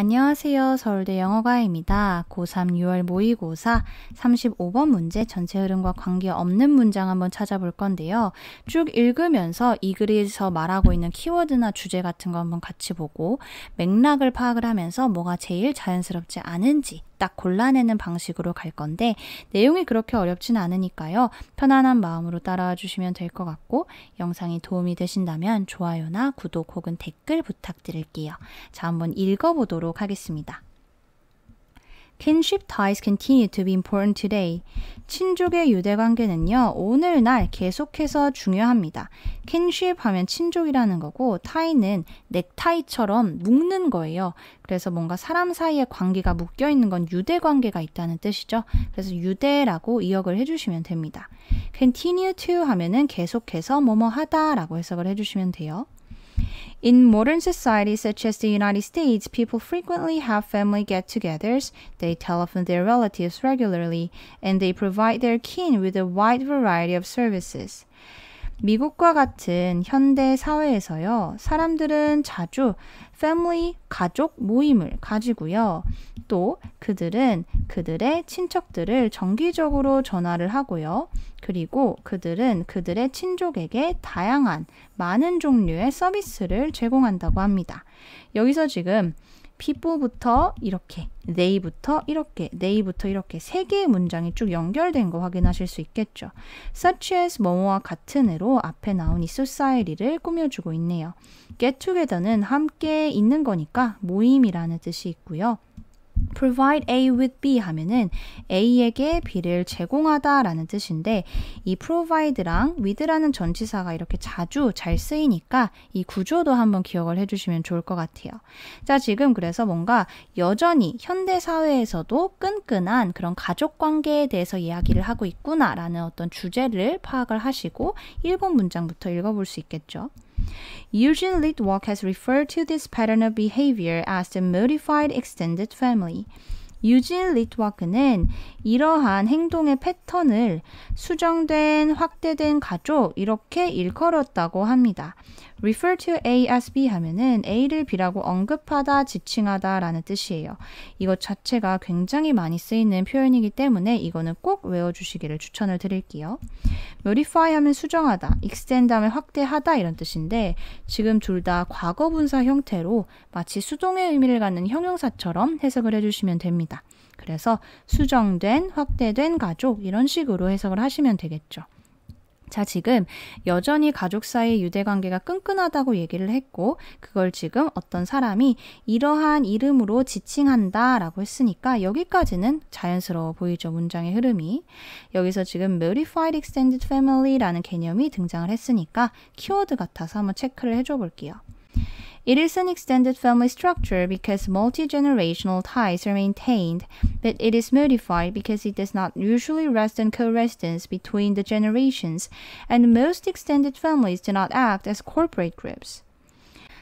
안녕하세요. 서울대 영어과입니다. 고3 6월 모의고사 35번 문제 전체 흐름과 관계없는 문장 한번 찾아볼 건데요. 쭉 읽으면서 이 글에서 말하고 있는 키워드나 주제 같은 거 한번 같이 보고 맥락을 파악을 하면서 뭐가 제일 자연스럽지 않은지 딱 골라내는 방식으로 갈 건데 내용이 그렇게 어렵진 않으니까요. 편안한 마음으로 따라와 주시면 될 것 같고 영상이 도움이 되신다면 좋아요나 구독 혹은 댓글 부탁드릴게요. 자, 한번 읽어보도록 하겠습니다. Kinship ties continue to be important today. 친족의 유대 관계는요, 오늘날 계속해서 중요합니다. Kinship 하면 친족이라는 거고, tie는 넥타이처럼 묶는 거예요. 그래서 뭔가 사람 사이의 관계가 묶여 있는 건 유대 관계가 있다는 뜻이죠. 그래서 유대라고 이역을 해주시면 됩니다. continue to 하면은 계속해서 뭐뭐 하다라고 해석을 해주시면 돼요. In modern societies such as the United States, people frequently have family get togethers, they telephone their relatives regularly, and they provide their kin with a wide variety of services. 미국과 같은 현대 사회에서요, 사람들은 자주 패밀리, 가족 모임을 가지고요. 또 그들은 그들의 친척들을 정기적으로 전화를 하고요. 그리고 그들은 그들의 친족에게 다양한 많은 종류의 서비스를 제공한다고 합니다. 여기서 지금 피부부터 이렇게, t 이 e 부터 이렇게, t 이 e 부터 이렇게 세 개의 문장이 쭉 연결된 거 확인하실 수 있겠죠. such as 뭐뭐와 같은 애로 앞에 나온 이 society를 꾸며주고 있네요. get together는 함께 있는 거니까 모임이라는 뜻이 있고요. provide A with B 하면은 A에게 B를 제공하다라는 뜻인데 이 provide랑 with라는 전치사가 이렇게 자주 잘 쓰이니까 이 구조도 한번 기억을 해주시면 좋을 것 같아요. 자, 지금 그래서 뭔가 여전히 현대 사회에서도 끈끈한 그런 가족 관계에 대해서 이야기를 하고 있구나라는 어떤 주제를 파악을 하시고 일본 문장부터 읽어볼 수 있겠죠. Eugene Lidwalk has referred to this pattern of behavior as the modified extended family. 유진 리트워크는 이러한 행동의 패턴을 수정된, 확대된 가족 이렇게 일컬었다고 합니다. refer to A as B 하면은 A를 B라고 언급하다, 지칭하다라는 뜻이에요. 이것 자체가 굉장히 많이 쓰이는 표현이기 때문에 이거는 꼭 외워주시기를 추천을 드릴게요. modify 하면 수정하다, extend 하면 확대하다 이런 뜻인데 지금 둘 다 과거분사 형태로 마치 수동의 의미를 갖는 형용사처럼 해석을 해주시면 됩니다. 합니다. 그래서 수정된, 확대된 가족 이런 식으로 해석을 하시면 되겠죠. 자, 지금 여전히 가족 사이 유대 관계가 끈끈하다고 얘기를 했고, 그걸 지금 어떤 사람이 이러한 이름으로 지칭한다 라고 했으니까 여기까지는 자연스러워 보이죠. 문장의 흐름이. 여기서 지금 modified extended family 라는 개념이 등장을 했으니까 키워드 같아서 한번 체크를 해줘 볼게요. It is an extended family structure because multi-generational ties are maintained, but it is modified because it does not usually rest on co-residence between the generations, and most extended families do not act as corporate groups.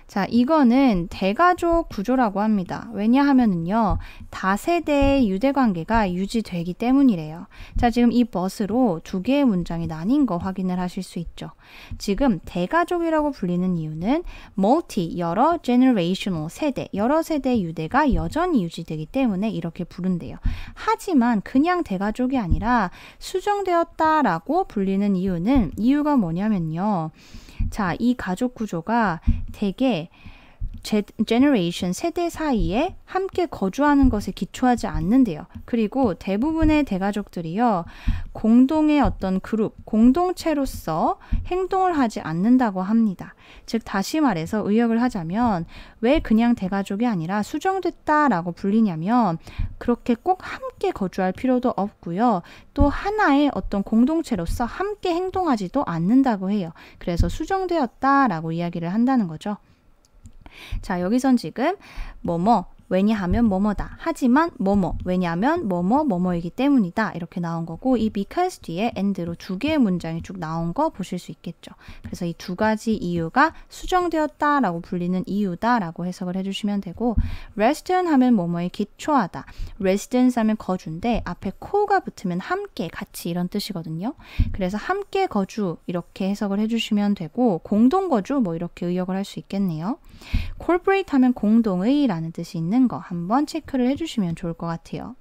자, 이거는 대가족 구조라고 합니다. 왜냐하면은요, 다세대의 유대관계가 유지되기 때문이래요. 자, 지금 이버스로두 개의 문장이 나뉜 거 확인을 하실 수 있죠. 지금 대가족이라고 불리는 이유는 multi, 여러 generational 세대, 여러 세대 유대가 여전히 유지되기 때문에 이렇게 부른대요. 하지만 그냥 대가족이 아니라 수정되었다라고 불리는 이유는 이유가 뭐냐면요. 자, 이 가족 구조가 되게 generation 세대 사이에 함께 거주하는 것에 기초하지 않는데요. 그리고 대부분의 대가족들이요. 공동의 어떤 그룹, 공동체로서 행동을 하지 않는다고 합니다. 즉 다시 말해서 의역을 하자면 왜 그냥 대가족이 아니라 수정됐다라고 불리냐면 그렇게 꼭 함께 거주할 필요도 없고요. 또 하나의 어떤 공동체로서 함께 행동하지도 않는다고 해요. 그래서 수정되었다라고 이야기를 한다는 거죠. 자, 여기선 지금 뭐뭐 왜냐하면 뭐뭐다. 하지만 뭐뭐. 왜냐하면 뭐뭐 뭐뭐이기 때문이다. 이렇게 나온 거고 이 because 뒤에 and로 두 개의 문장이 쭉 나온 거 보실 수 있겠죠. 그래서 이 두 가지 이유가 수정되었다라고 불리는 이유다라고 해석을 해주시면 되고 resident 하면 뭐뭐에 기초하다. residence 하면 거주인데 앞에 코가 붙으면 함께 같이 이런 뜻이거든요. 그래서 함께 거주 이렇게 해석을 해주시면 되고 공동 거주 뭐 이렇게 의역을 할 수 있겠네요. corporate 하면 공동의라는 뜻이 있는 있는 거 한번 체크를 해주시면 좋을 것 같아요.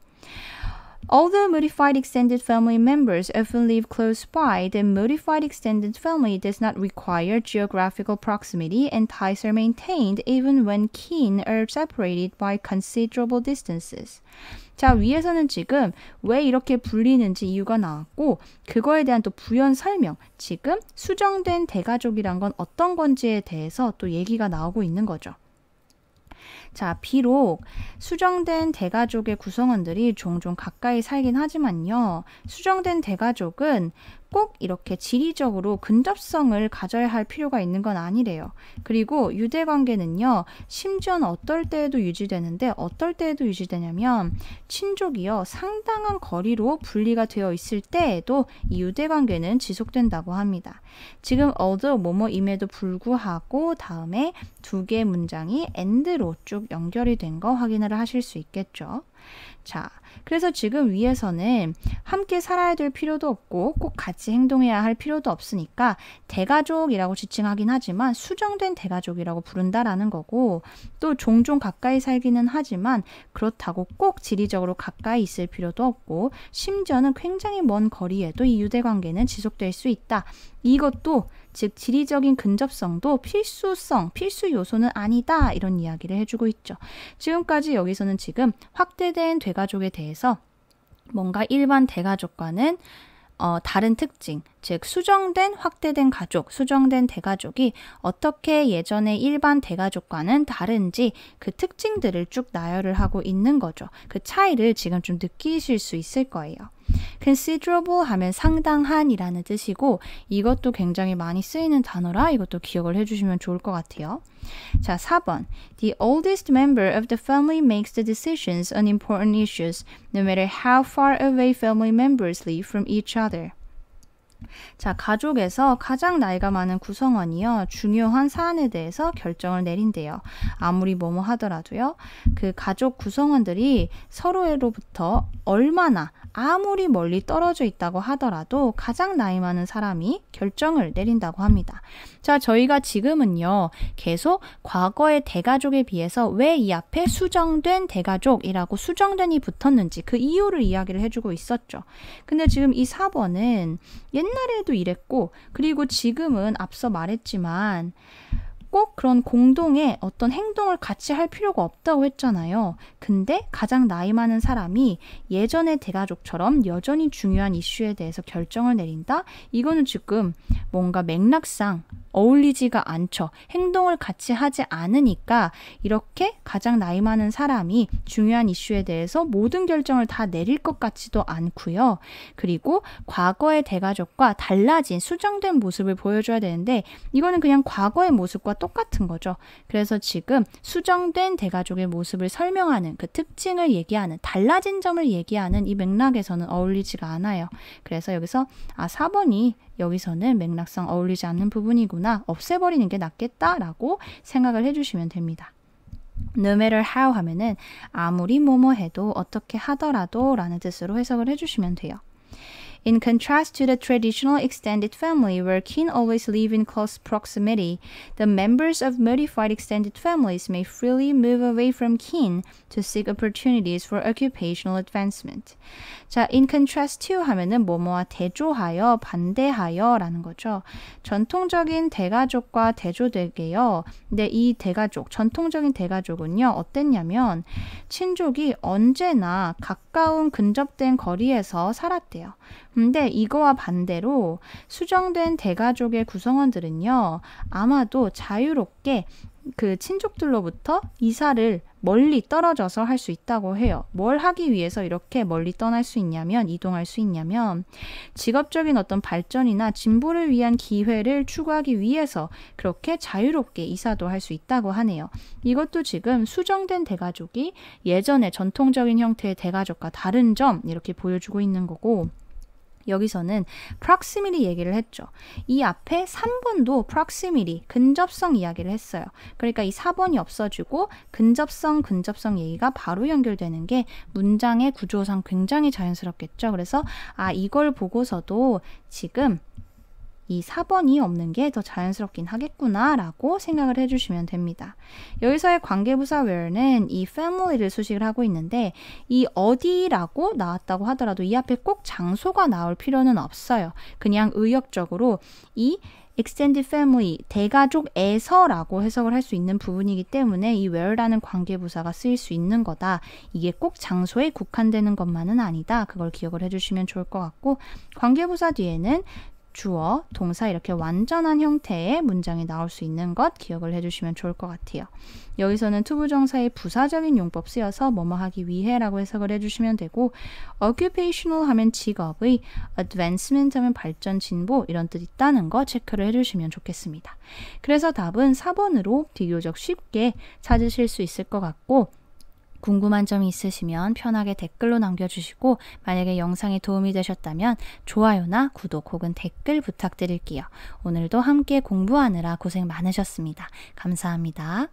Although modified extended family members often live close by, the modified extended family does not require geographical proximity and ties are maintained even when kin are separated by considerable distances. 자, 위에서는 지금 왜 이렇게 불리는지 이유가 나왔고, 그거에 대한 또 부연 설명, 지금 수정된 대가족이란 건 어떤 건지에 대해서 또 얘기가 나오고 있는 거죠. 자, 비록 수정된 대가족의 구성원들이 종종 가까이 살긴 하지만요. 수정된 대가족은 꼭 이렇게 지리적으로 근접성을 가져야 할 필요가 있는 건 아니래요. 그리고 유대 관계는요, 심지어는 어떨 때에도 유지되는데 어떨 때에도 유지되냐면 친족이요, 상당한 거리로 분리가 되어 있을 때에도 이 유대 관계는 지속된다고 합니다. 지금 어드 t h 뭐뭐임에도 불구하고 다음에 두개의 문장이 엔드로쭉 연결이 된 거 확인을 하실 수 있겠죠. 자, 그래서 지금 위에서는 함께 살아야 될 필요도 없고 꼭 같이 행동해야 할 필요도 없으니까 대가족이라고 지칭하긴 하지만 수정된 대가족이라고 부른다라는 거고 또 종종 가까이 살기는 하지만 그렇다고 꼭 지리적으로 가까이 있을 필요도 없고 심지어는 굉장히 먼 거리에도 이 유대 관계는 지속될 수 있다. 이것도 즉 지리적인 근접성도 필수성, 필수 요소는 아니다 이런 이야기를 해주고 있죠. 지금까지 여기서는 지금 확대된 대가족에 대해서 뭔가 일반 대가족과는 어, 다른 특징, 즉 수정된 확대된 가족, 수정된 대가족이 어떻게 예전의 일반 대가족과는 다른지 그 특징들을 쭉 나열을 하고 있는 거죠. 그 차이를 지금 좀 느끼실 수 있을 거예요. considerable 하면 상당한이라는 뜻이고 이것도 굉장히 많이 쓰이는 단어라 이것도 기억을 해주시면 좋을 것 같아요. 자, 4번. The oldest member of the family makes the decisions on important issues, no matter how far away family members live from each other. 자, 가족에서 가장 나이가 많은 구성원이요. 중요한 사안에 대해서 결정을 내린대요. 아무리 뭐뭐 하더라도요. 그 가족 구성원들이 서로로부터 얼마나 아무리 멀리 떨어져 있다고 하더라도 가장 나이 많은 사람이 결정을 내린다고 합니다. 자, 저희가 지금은요. 계속 과거의 대가족에 비해서 왜 이 앞에 수정된 대가족이라고 수정된이 붙었는지 그 이유를 이야기를 해주고 있었죠. 근데 지금 이 4번은 옛날 옛날에도 이랬고, 그리고 지금은 앞서 말했지만, 꼭 그런 공동의 어떤 행동을 같이 할 필요가 없다고 했잖아요. 근데 가장 나이 많은 사람이 예전의 대가족처럼 여전히 중요한 이슈에 대해서 결정을 내린다? 이거는 지금 뭔가 맥락상 어울리지가 않죠. 행동을 같이 하지 않으니까 이렇게 가장 나이 많은 사람이 중요한 이슈에 대해서 모든 결정을 다 내릴 것 같지도 않고요. 그리고 과거의 대가족과 달라진 수정된 모습을 보여줘야 되는데 이거는 그냥 과거의 모습과 똑같은 거죠. 그래서 지금 수정된 대가족의 모습을 설명하는 그 특징을 얘기하는 달라진 점을 얘기하는 이 맥락에서는 어울리지가 않아요. 그래서 여기서 아 4번이 여기서는 맥락상 어울리지 않는 부분이구나. 없애버리는 게 낫겠다라고 생각을 해주시면 됩니다. No matter how 하면은 아무리 뭐뭐 해도 어떻게 하더라도 라는 뜻으로 해석을 해주시면 돼요. in contrast to the traditional extended family where kin always live in close proximity, the members of modified extended families may freely move away from kin to seek opportunities for occupational advancement. 자, in contrast to 하면은 뭐뭐와 대조하여 반대하여라는 거죠. 전통적인 대가족과 대조되게요. 근데 이 대가족, 전통적인 대가족은요 어땠냐면 친족이 언제나 가까운 근접된 거리에서 살았대요. 근데 이거와 반대로 수정된 대가족의 구성원들은요, 아마도 자유롭게 그 친족들로부터 이사를 멀리 떨어져서 할 수 있다고 해요. 뭘 하기 위해서 이렇게 멀리 떠날 수 있냐면, 이동할 수 있냐면, 직업적인 어떤 발전이나 진보를 위한 기회를 추구하기 위해서 그렇게 자유롭게 이사도 할 수 있다고 하네요. 이것도 지금 수정된 대가족이 예전에 전통적인 형태의 대가족과 다른 점, 이렇게 보여주고 있는 거고, 여기서는 proximity 얘기를 했죠. 이 앞에 3번도 proximity, 근접성 이야기를 했어요. 그러니까 이 4번이 없어지고 근접성, 근접성 얘기가 바로 연결되는 게 문장의 구조상 굉장히 자연스럽겠죠. 그래서 아, 이걸 보고서도 지금 이 4번이 없는 게 더 자연스럽긴 하겠구나라고 생각을 해주시면 됩니다. 여기서의 관계부사 where는 이 family를 수식을 하고 있는데 이 어디라고 나왔다고 하더라도 이 앞에 꼭 장소가 나올 필요는 없어요. 그냥 의역적으로 이 extended family, 대가족에서라고 해석을 할 수 있는 부분이기 때문에 이 where라는 관계부사가 쓰일 수 있는 거다. 이게 꼭 장소에 국한되는 것만은 아니다. 그걸 기억을 해주시면 좋을 것 같고 관계부사 뒤에는 주어, 동사 이렇게 완전한 형태의 문장이 나올 수 있는 것 기억을 해주시면 좋을 것 같아요. 여기서는 투부정사의 부사적인 용법 쓰여서 뭐뭐 하기 위해라고 해석을 해주시면 되고 occupational 하면 직업의 advancement 하면 발전, 진보 이런 뜻 있다는 거 체크를 해주시면 좋겠습니다. 그래서 답은 4번으로 비교적 쉽게 찾으실 수 있을 것 같고 궁금한 점이 있으시면 편하게 댓글로 남겨주시고 만약에 영상이 도움이 되셨다면 좋아요나 구독 혹은 댓글 부탁드릴게요. 오늘도 함께 공부하느라 고생 많으셨습니다. 감사합니다.